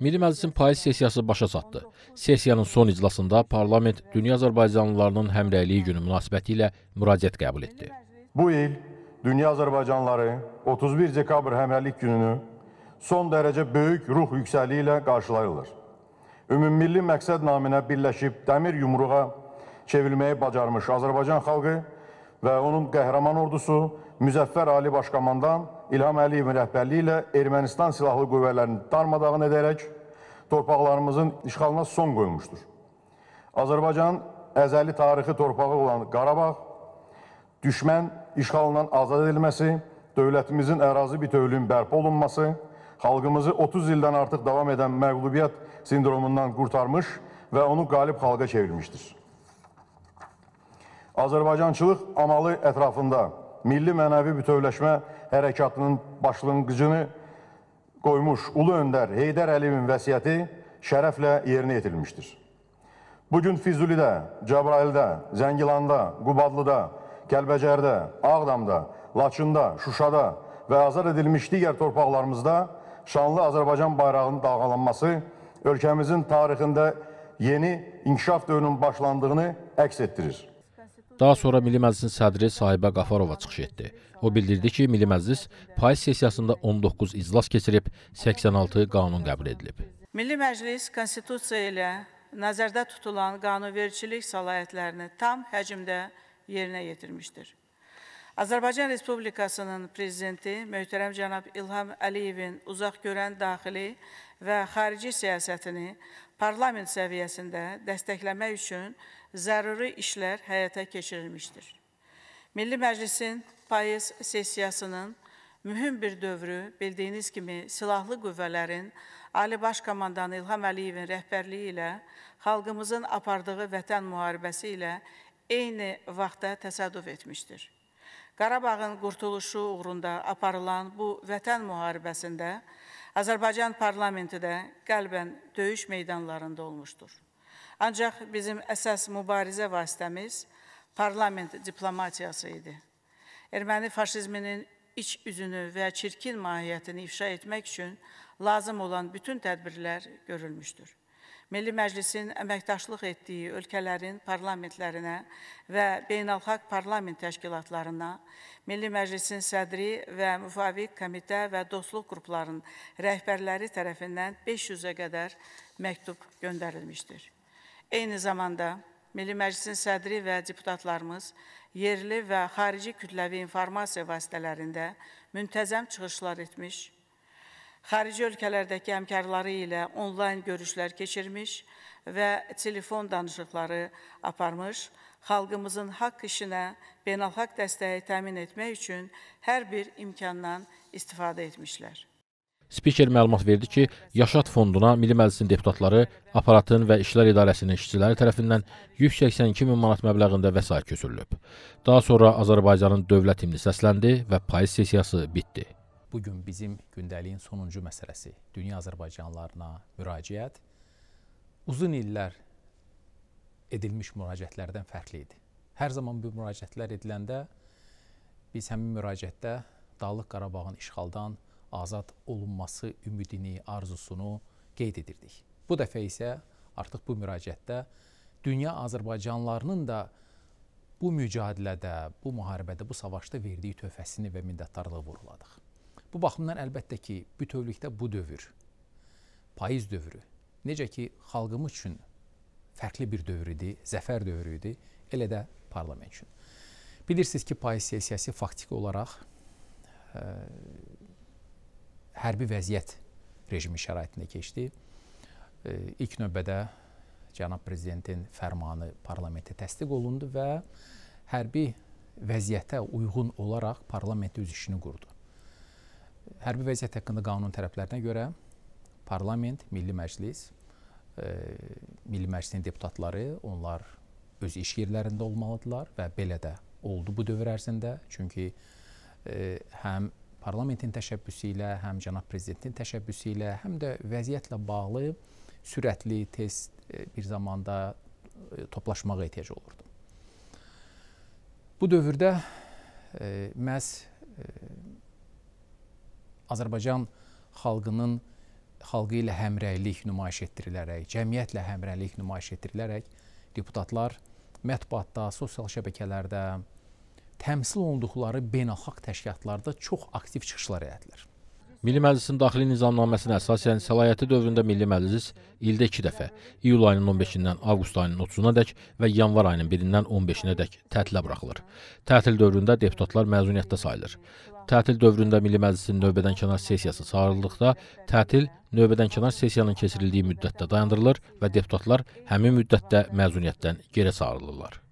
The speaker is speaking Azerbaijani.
Milli Məclisin payız sessiyası başa çatdı. Sessiyanın son iclasında parlament Dünya Azərbaycanlılarının həmrəyliyi günü münasibəti ilə müraciət qəbul etdi. Bu il Dünya Azərbaycanları 31 dekabr həmrəylik gününü son dərəcə böyük ruh yüksəliyi ilə qarşılayırlar. Ümummilli məqsəd naminə birləşib dəmir yumruğa çevrilməyi bacarmış Azərbaycan xalqı və onun qəhrəman ordusu Müzəffər Ali Başkomandan İlham Əliyevin rəhbərliyi ilə Ermənistan silahlı qüvvələrini darmadağın edərək torpaqlarımızın işğalına son qoymuşdur. Azərbaycanın əzəli tarixi torpağı olan Qarabağ, düşmən işğalından azad edilməsi, dövlətimizin ərazi bütövlüyünün bərpa olunması, xalqımızı 30 ildən artıq davam edən məqlubiyyət sindromundan qurtarmış və onu qalib xalqa çevirmişdir. Azərbaycançılıq amalı ətrafında milli mənəvi bütövləşmə hərəkatının başlanğıcını qoymuş Ulu Öndər Heydər Əliyevin vəsiyyəti şərəflə yerinə yetirilmişdir. Bugün Füzulidə, Cəbraildə, Zəngilanda, Qubadlıda, Kəlbəcərdə, Ağdamda, Laçında, Şuşada və azad edilmiş digər torpaqlarımızda şanlı Azərbaycan bayrağının dalğalanması ölkəmizin tarixində yeni inkişaf dövrünün başlandığını əks etdirir. Daha sonra Milli Məclisin sədri Sahibə Qafarova çıxış etdi. O bildirdi ki, Milli Məclis payız sessiyasında 19 iclas keçirib, 86 qanun qəbul edilib. Milli Məclis Konstitusiya ilə nəzərdə tutulan qanunvericilik səlahiyyətlərini tam həcmdə yerinə yetirmişdir. Azərbaycan Respublikasının Prezidenti Möhtərəm Cənab İlham Əliyevin uzaq görən daxili və xarici siyasətini parlament səviyyəsində dəstəkləmək üçün zəruri işlər həyata keçirilmişdir. Milli Məclisin payız sessiyasının mühüm bir dövrü bildiyiniz kimi silahlı qüvvələrin Ali Baş Komandanı İlham Əliyevin rəhbərliyi ilə xalqımızın apardığı vətən müharibəsi ilə eyni vaxtda təsadüf etmişdir. Qarabağın qurtuluşu uğrunda aparılan bu vətən müharibəsində Azərbaycan parlamenti də qəlbən döyüş meydanlarında olmuşdur. Ancaq bizim əsas mübarizə vasitəmiz parlament diplomatiyası idi. Erməni faşizminin iç üzünü və çirkin mahiyyətini ifşa etmək üçün lazım olan bütün tədbirlər görülmüşdür. Milli Məclisin əməkdaşlıq etdiyi ölkələrin parlamentlərinə və beynəlxalq parlament təşkilatlarına, Milli Məclisin sədri və müvafiq komitə və dostluq qruplarının rəhbərləri tərəfindən 500-ə qədər məktub göndərilmişdir. Eyni zamanda Milli Məclisin sədri və deputatlarımız yerli və xarici kütləvi informasiya vasitələrində müntəzəm çıxışlar etmiş, xarici ölkələrdəki əmkarları ilə onlayn görüşlər keçirmiş və telefon danışıqları aparmış, xalqımızın haqq işinə beynəlxalq dəstəyi təmin etmək üçün hər bir imkandan istifadə etmişlər. Spiker məlumat verdi ki, Yaşad fonduna Milli Məclisin deputatları aparatın və İşlər İdarəsinin işçiləri tərəfindən 182 min manat məbləğində vəsait köçürülüb. Daha sonra Azərbaycanın dövlət himni səsləndi və payız sesiyası bitdi bu gün bizim gündəliyin sonuncu məsələsi dünya azərbaycanlılarına müraciət uzun illər edilmiş müraciətlərdən fərqli idi. Hər zaman bu müraciətlər ediləndə biz həmin müraciətdə Dağlıq Qarabağın işğaldan azad olunması ümidini, arzusunu qeyd edirdik. Bu dəfə isə artıq bu müraciətdə dünya azərbaycanlarının da bu mücadilədə, bu müharibədə, bu savaşda verdiyi töhfəsini və minnətdarlığı vurğuladıq. Bu baxımdan əlbəttə ki, bütövlükdə bu dövr, payız dövrü, necə ki, xalqımız üçün fərqli bir dövr idi, zəfər dövrü idi, elə də parlament üçün. Bilirsiniz ki, payız siyasəsi faktiki olaraq ə, e, hərbi vəziyyət rejimi şəraitində keçdi. Ə, e, ilk növbədə cənab prezidentin fərmanı parlamentə təsdiq olundu və hərbi vəziyyətə uyğun olaraq parlament öz işini qurdu. Hərbi vəziyyət haqqında qanun tərəflərinə görə parlament, Milli Məclis, e, Milli Məclisin deputatları, onlar öz iş yerlərində olmalıdırlar və belə də oldu bu dövr ərzində. Çünki e, həm parlamentin təşəbbüsü ilə, həm cənab prezidentin təşəbbüsü ilə, həm də vəziyyətlə bağlı sürətli, tez e, bir zamanda toplaşmağa ehtiyac olurdu. Bu dövrdə məhz Azərbaycan xalqının xalqı ilə həmrəylik nümayiş etdirilərək, cəmiyyətlə həmrəylik nümayiş etdirilərək deputatlar mətbuatda, sosial şəbəkələrdə təmsil olunduqları beynəlxalq təşkilatlarda çox aktiv çıxışlar etdilər. Milli Məclisin daxili nizamnaməsinə əsasən səlahiyyəti dövründə Milli Məclis ildə 2 dəfə, iyul ayının 15-dən avqust ayının 30-una dək və yanvar ayının 1-dən 15-inə dək tətilə buraxılır. Tətil dövründə deputatlar məzuniyyətdə sayılır. Tətil dövründə Milli Məclisin növbədənkənar sessiyası çağırıldıqda tətil növbədənkənar sessiyanın keçirildiyi müddətdə dayandırılır və deputatlar həmin müddətdə məzuniyyətdən geri çağırılırlar.